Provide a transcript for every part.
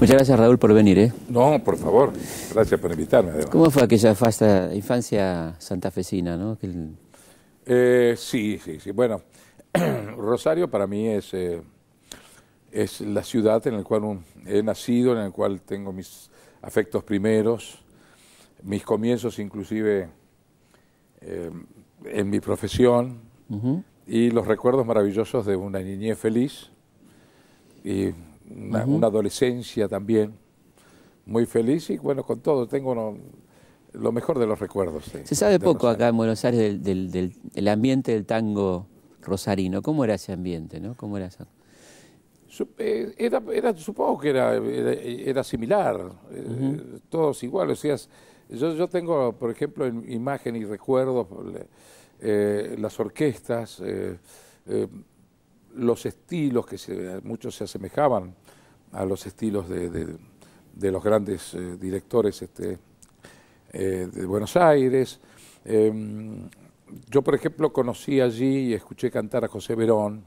Muchas gracias Raúl por venir. ¿eh? No, por favor, gracias por invitarme. ¿Cómo fue aquella fasta infancia santafesina? ¿no? Eh, sí, sí, sí. Bueno, Rosario para mí es, eh, es la ciudad en la cual he nacido, en la cual tengo mis afectos primeros, mis comienzos inclusive en mi profesión y los recuerdos maravillosos de una niñez feliz. Y una, adolescencia también muy feliz y bueno, con todo, tengo lo mejor de los recuerdos. Se sabe poco acá en Buenos Aires del, del, del, ambiente del tango rosarino. ¿Cómo era ese ambiente? ¿no? ¿Cómo era, eso? Eh, era, supongo que era, era, similar, eh, todos iguales. yo, yo tengo, por ejemplo, en imagen y recuerdos eh, las orquestas los estilos que se, muchos se asemejaban a los estilos de, los grandes eh, directores este, eh, de Buenos Aires. Em, yo, por ejemplo, conocí allí y escuché cantar a José Verón,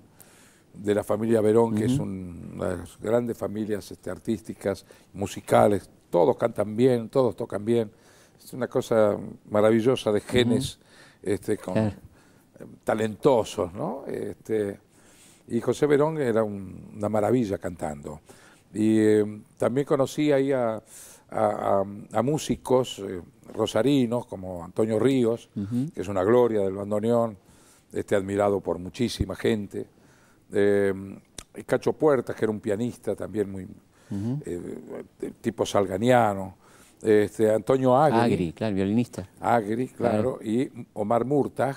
de la familia Verón, que es una de las grandes familias este, artísticas, musicales. Todos cantan bien, todos tocan bien. Es una cosa maravillosa de genes este, eh, talentosos, ¿no? Este, y José Verón era una maravilla cantando. Y eh, también conocí ahí a, músicos eh, rosarinos como Antonio Ríos, que es una gloria del bandoneón, este, admirado por muchísima gente. Eh, Cacho Puertas, que era un pianista también muy tipo salganiano. Este, Antonio Agri. claro, violinista. Agri, claro. Y Omar Murtag,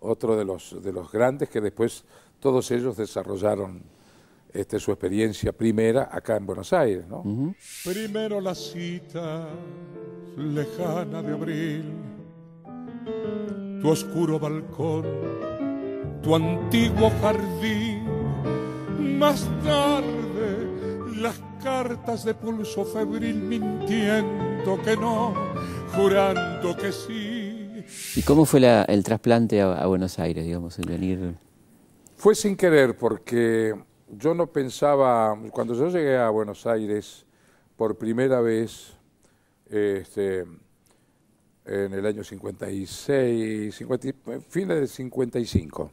otro de los, de los grandes que después todos ellos desarrollaron este, su experiencia primera acá en Buenos Aires. ¿no? Primero la cita lejana de abril, tu oscuro balcón, tu antiguo jardín, más tarde las cartas de pulso febril mintiendo que no, jurando que sí. ¿Y cómo fue la, el trasplante a, a Buenos Aires, digamos, el venir fue sin querer porque yo no pensaba, cuando yo llegué a Buenos Aires por primera vez, este, en el año 56, 50, fines del 55,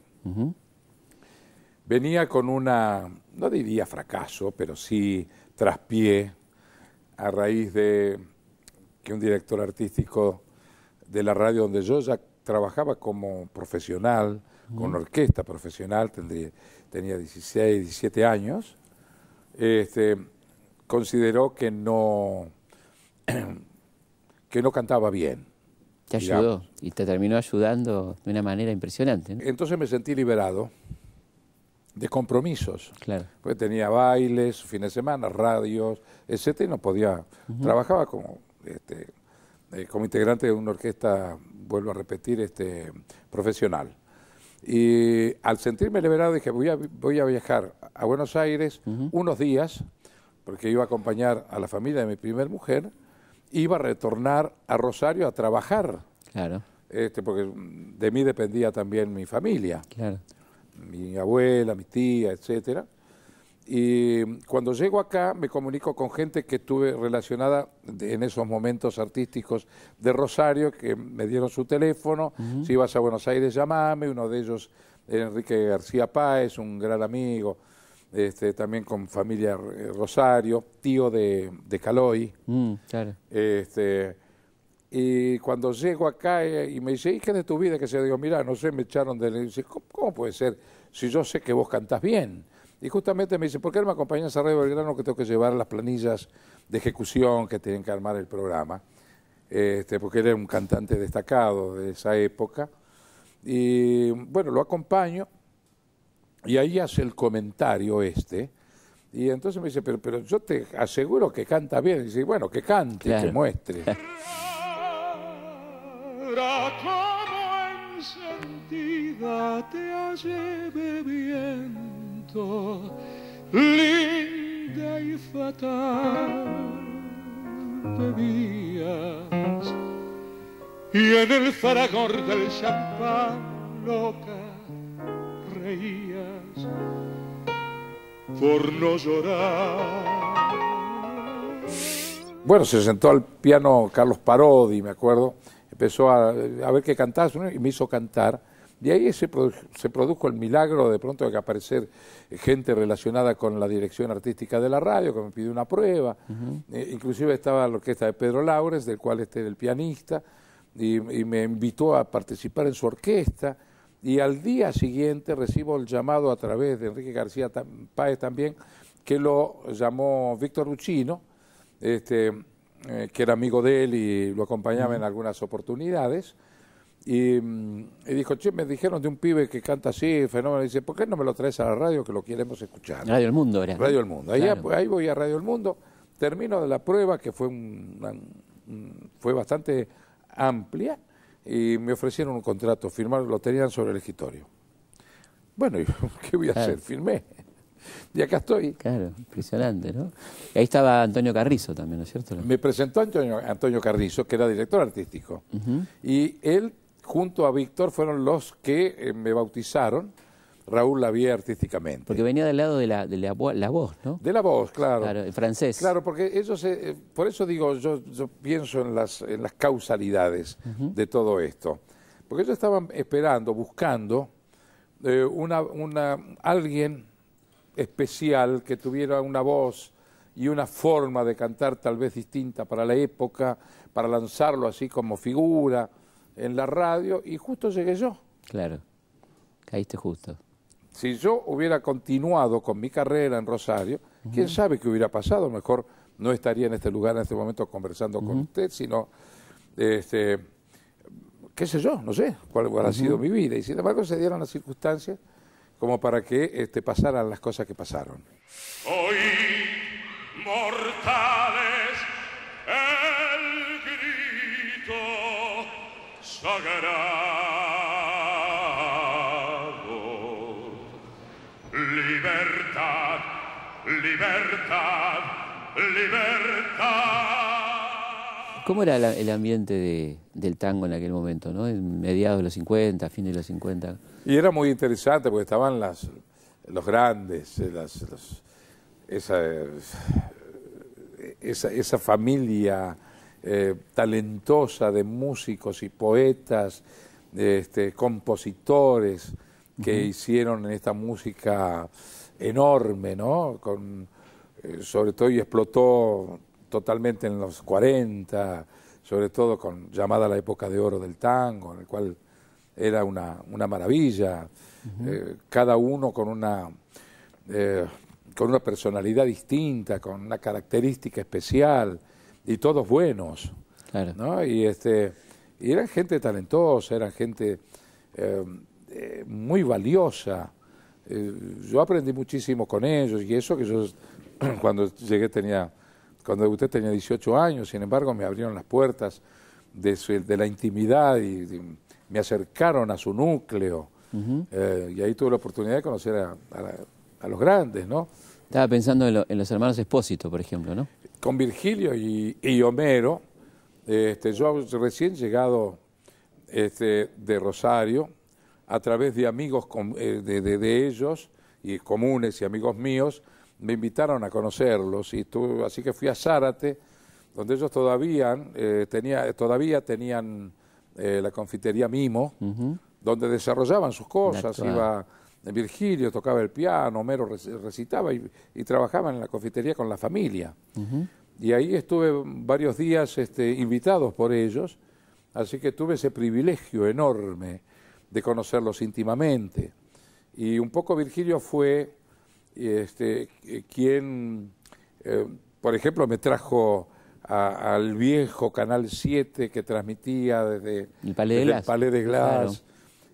venía con una, no diría fracaso, pero sí traspié a raíz de que un director artístico de la radio donde yo ya trabajaba como profesional, con orquesta profesional, tenía 16, 17 años, este, consideró que no, que no cantaba bien. Te ayudó y te terminó ayudando de una manera impresionante. Entonces me sentí liberado de compromisos. Porque tenía bailes, fines de semana, radios, etc. y no podía. Trabajaba como, este, eh, como integrante de una orquesta, vuelvo a repetir, este, profesional. Y al sentirme liberado dije, voy a, voy a viajar a Buenos Aires unos días, porque iba a acompañar a la familia de mi primer mujer, iba a retornar a Rosario a trabajar. Claro. Este, porque de mí dependía también mi familia. Mi abuela, mi tía, etcétera. Y cuando llego acá me comunico con gente que estuve relacionada en esos momentos artísticos de Rosario, que me dieron su teléfono, si vas a Buenos Aires llamame, uno de ellos Enrique García Páez, un gran amigo, este, también con familia eh, Rosario, tío de, de Caloy. Mm, este, y cuando llego acá eh, y me dice, ¿y qué es de tu vida? Que se digo, mira, no sé, me echaron de... Y dice, ¿cómo puede ser? Si yo sé que vos cantás bien y justamente me dice, ¿por qué no me acompañas a Radio Belgrano que tengo que llevar las planillas de ejecución que tienen que armar el programa? Este, porque él era un cantante destacado de esa época. Y bueno, lo acompaño y ahí hace el comentario este. Y entonces me dice, pero, yo te aseguro que canta bien. Y dice, bueno, que cante, que muestre. te linda y fatal debías. Y en el faragor del champán loca reías por no llorar. Bueno, se sentó al piano Carlos Parodi, me acuerdo. Empezó a, ver qué cantas y me hizo cantar de ahí se, produjo el milagro de pronto de aparecer gente relacionada con la dirección artística de la radio, que me pidió una prueba. Eh, inclusive estaba la orquesta de Pedro Laures, del cual este era el pianista, y, me invitó a participar en su orquesta. Y al día siguiente recibo el llamado a través de Enrique García Páez también, que lo llamó Víctor Uchino, este, eh, que era amigo de él y lo acompañaba en algunas oportunidades Mm, y, dijo, che, me dijeron de un pibe que canta así, fenómeno. dice, ¿por qué no me lo traes a la radio que lo queremos escuchar? Radio El Mundo Radio El Mundo. Ahí, voy a Radio El Mundo. Termino de la prueba, que fue, fue bastante amplia, y me ofrecieron un contrato, firmar, lo tenían sobre el escritorio. Bueno, ¿qué voy a hacer? Firmé. Y acá estoy. Claro, impresionante, ¿no? Y ahí estaba Antonio Carrizo también, ¿no es cierto? Me presentó Antonio, Antonio Carrizo, que era director artístico. Y él junto a Víctor fueron los que eh, me bautizaron. Raúl Lavie artísticamente. Porque venía del lado de la, voz, ¿no? De la voz, claro. Claro, francés. Claro, porque ellos, eh, eh, por eso digo, yo, yo, pienso en las, las causalidades de todo esto. Porque ellos estaban esperando, buscando una, una, alguien especial que tuviera una voz y una forma de cantar tal vez distinta para la época, para lanzarlo así como figura en la radio y justo llegué yo. Claro, caíste justo. Si yo hubiera continuado con mi carrera en Rosario, quién sabe qué hubiera pasado. mejor no estaría en este lugar en este momento conversando con usted, sino, este, qué sé yo, no sé cuál hubiera sido mi vida. Y sin embargo se dieron las circunstancias como para que este, pasaran las cosas que pasaron. Hoy, mortales. Libertad, libertad, libertad. ¿Cómo era el ambiente del tango en aquel momento, ¿no? en mediados de los 50, fines de los 50? Y era muy interesante porque estaban las, los grandes, eh, esa, eh, esa, esa familia eh, talentosa de músicos y poetas, este, compositores que hicieron en esta música enorme, ¿no? Eh, sobre todo y explotó totalmente en los 40, sobre todo con llamada la época de oro del tango, en el cual era una, maravilla, eh, cada uno con una, con una personalidad distinta, con una característica especial y todos buenos. ¿no? Y, este, eran gente talentosa, eran gente eh, eh, muy valiosa. Eh, yo aprendí muchísimo con ellos y eso que yo cuando llegué tenía, cuando usted tenía 18 años, sin embargo me abrieron las puertas de, la intimidad y me acercaron a su núcleo. y ahí tuve la oportunidad de conocer a, a los grandes, ¿no? Estaba pensando en, los hermanos Espósito, por ejemplo, ¿no? Con Virgilio y, Homero, este, yo recién llegado este, de Rosario, a través de amigos eh, de, ellos, y comunes y amigos míos, me invitaron a conocerlos, y así que fui a Zárate, donde ellos todavía, eh, tenía, todavía tenían eh, la confitería Mimo, donde desarrollaban sus cosas, iba eh, Virgilio tocaba el piano, Homero recitaba y, trabajaba en la confitería con la familia. Y ahí estuve varios días este, invitados por ellos, así que tuve ese privilegio enorme de conocerlos íntimamente. Y un poco Virgilio fue este, eh, quien, eh, por ejemplo, me trajo al viejo Canal 7 que transmitía desde el Palais de Glass,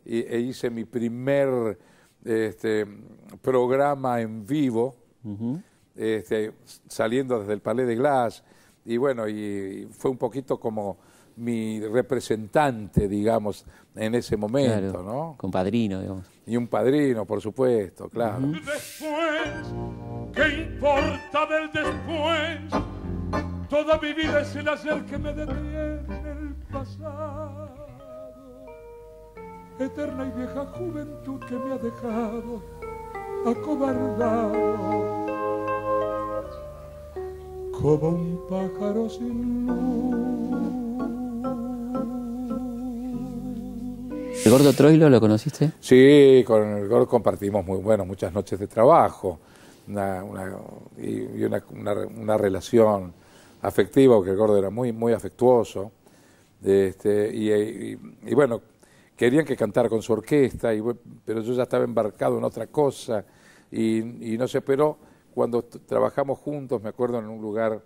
y, e hice mi primer este, programa en vivo, este, saliendo desde el Palais de Glass, y bueno, y, fue un poquito como mi representante, digamos, en ese momento, ¿no? Con padrino, digamos. Y un padrino, por supuesto, claro. Después, ¿qué importa del después? Toda mi vida es el hacer que me detiene el pasado eterna y vieja juventud que me ha dejado acobardado. Como un pájaro sin luz. ¿El gordo Troilo lo conociste? Sí, con el gordo compartimos muy bueno muchas noches de trabajo una, una y una, relación afectiva, porque el gordo era muy, muy afectuoso. Este, y bueno, querían que cantara con su orquesta, pero yo ya estaba embarcado en otra cosa y, no sé, pero cuando trabajamos juntos, me acuerdo en un lugar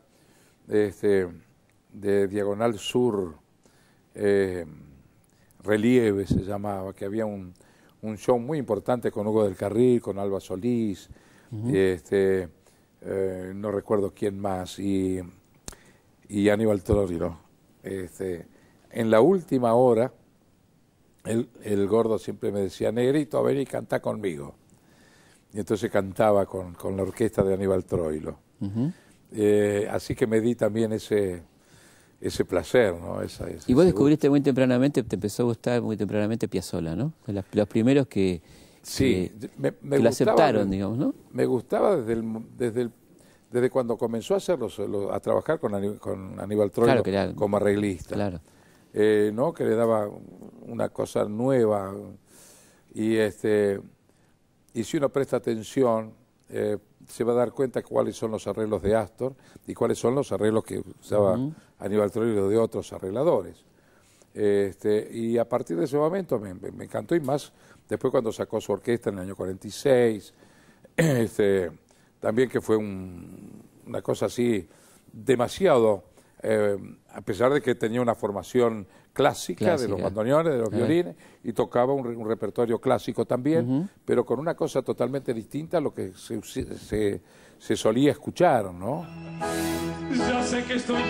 este, de Diagonal Sur, eh, Relieve se llamaba, que había un, show muy importante con Hugo del Carril, con Alba Solís, este, eh, no recuerdo quién más, y, Aníbal Torrio. Este, en la última hora, el, gordo siempre me decía, negrito, ven y canta conmigo. Y entonces cantaba con, la orquesta de Aníbal Troilo. Eh, así que me di también ese, ese placer, ¿no? y vos descubriste muy tempranamente, te empezó a gustar muy tempranamente Piazzolla, ¿no? Los, primeros que, sí, me, lo aceptaron, digamos, ¿no? Me gustaba desde desde desde cuando comenzó a hacerlo, a trabajar con, Aníbal, Troilo como arreglista. Claro. Eh, que le daba una cosa nueva. Y, este, y si uno presta atención, eh, se va a dar cuenta cuáles son los arreglos de Astor y cuáles son los arreglos que usaba Aníbal Troilo de otros arregladores. Este, y a partir de ese momento me, encantó y más después cuando sacó su orquesta en el año 46, este, también que fue una cosa así demasiado eh, a pesar de que tenía una formación clásica, de los bandoneones, de los violines, y tocaba un, repertorio clásico también, pero con una cosa totalmente distinta a lo que se, solía escuchar, ¿no? Ya sé que estoy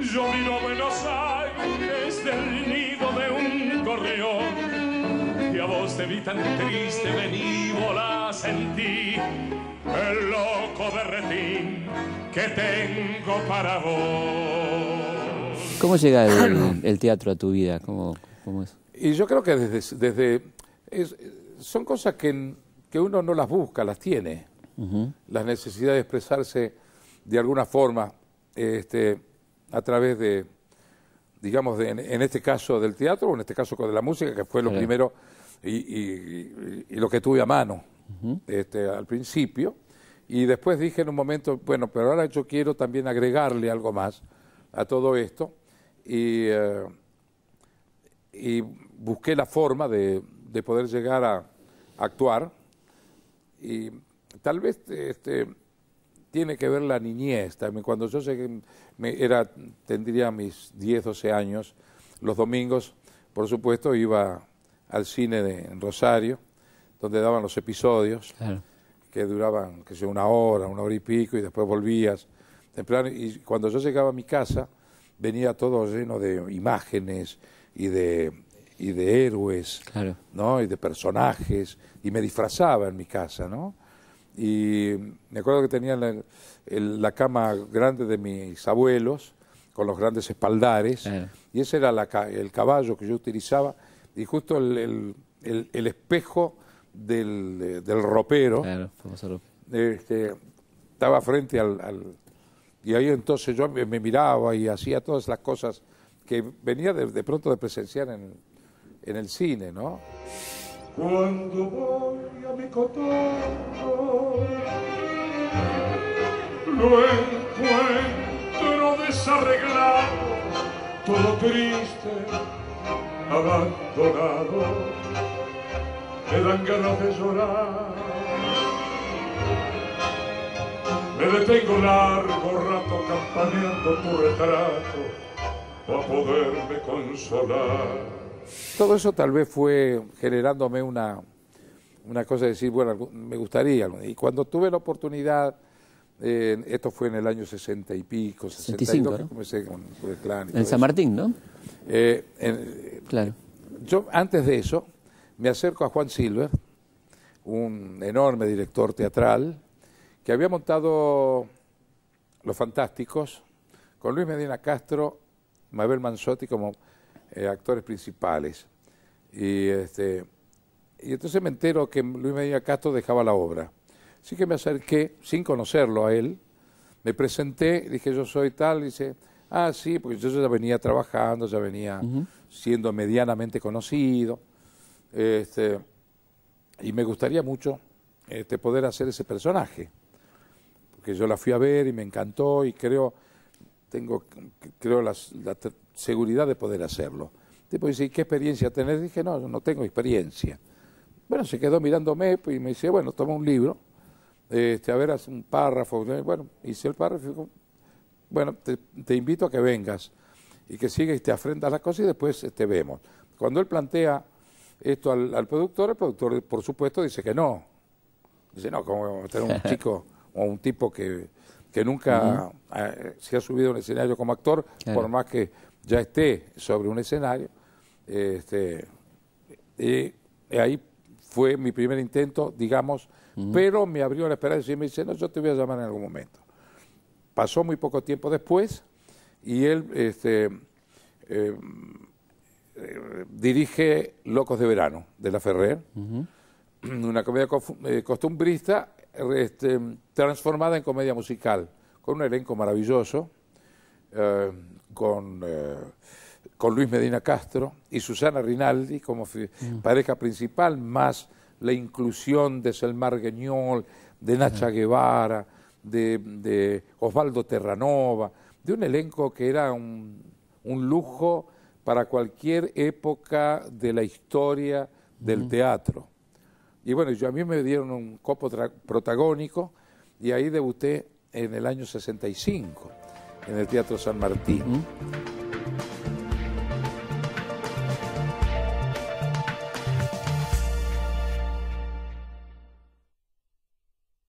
yo triste, vi triste, sentí el loco berretín que tengo para vos. ¿Cómo llega ah, el, teatro a tu vida? ¿Cómo, cómo es? Y yo creo que desde... desde son cosas que, que, uno no las busca, las tiene. Las necesidades de expresarse de alguna forma este, a través de, digamos, de, en, este caso del teatro, o en este caso de la música, que fue lo primero y, lo que tuve a mano este, al principio. Y después dije en un momento, bueno, pero ahora yo quiero también agregarle algo más a todo esto. Y, eh, busqué la forma de, poder llegar a, actuar. Y tal vez este, tiene que ver la niñez también. Cuando yo era, tendría mis 10, 12 años, los domingos, por supuesto, iba al cine de en Rosario, donde daban los episodios, que duraban, que una hora, una hora y pico, y después volvías temprano. Y cuando yo llegaba a mi casa, venía todo lleno de imágenes y de, y de héroes, ¿no? Y de personajes, y me disfrazaba en mi casa, ¿no? Y me acuerdo que tenía la, cama grande de mis abuelos, con los grandes espaldares, y ese era el caballo que yo utilizaba, y justo el, espejo del, ropero este, estaba frente al, Y ahí entonces yo me, miraba y hacía todas las cosas que venía de, pronto de presenciar en, en el cine, ¿no? Cuando voy a mi cotorro, lo encuentro desarreglado, todo triste abandonado, me dan ganas de llorar. Me detengo largo rato campaneando tu retrato para poderme consolar. Todo eso tal vez fue generándome una, una cosa de decir, bueno, me gustaría. Y cuando tuve la oportunidad, eh, esto fue en el año sesenta y pico, 65, ¿no? el en San Martín, ¿no? Eh, claro. Yo antes de eso me acerco a Juan Silver, un enorme director teatral, que había montado Los Fantásticos con Luis Medina Castro, Mabel Manzotti como eh, actores principales. Y, este, y entonces me entero que Luis Medina Castro dejaba la obra. Así que me acerqué, sin conocerlo a él, me presenté, dije yo soy tal, dice Ah, sí, porque yo ya venía trabajando, ya venía siendo medianamente conocido. Este, y me gustaría mucho este, poder hacer ese personaje. Porque yo la fui a ver y me encantó y creo, tengo creo la, seguridad de poder hacerlo. Tipo dice, qué experiencia tenés? Dije, no, no tengo experiencia. Bueno, se quedó mirándome pues, y me dice, bueno, toma un libro, este, a ver, haz un párrafo. Bueno, hice el párrafo bueno, te, invito a que vengas y que sigas y te afrentas las cosas y después te este, vemos. Cuando él plantea esto al, productor, el productor, por supuesto, dice que no. Dice, no, como vamos a un chico o un tipo que, nunca se ha subido a un escenario como actor, por más que ya esté sobre un escenario? Este, y ahí fue mi primer intento, digamos, pero me abrió la esperanza y me dice, no, yo te voy a llamar en algún momento. Pasó muy poco tiempo después y él este, eh, eh, dirige Locos de Verano de la Ferrer, una comedia eh, costumbrista este, transformada en comedia musical, con un elenco maravilloso, con, Luis Medina Castro y Susana Rinaldi como mm. pareja principal, más la inclusión de Selmar Gueñol, de Nacha Guevara, de, Osvaldo Terranova, de un elenco que era un, lujo para cualquier época de la historia del teatro. Y bueno, yo, a mí me dieron un copo protagónico y ahí debuté en el año 65 en el Teatro San Martín.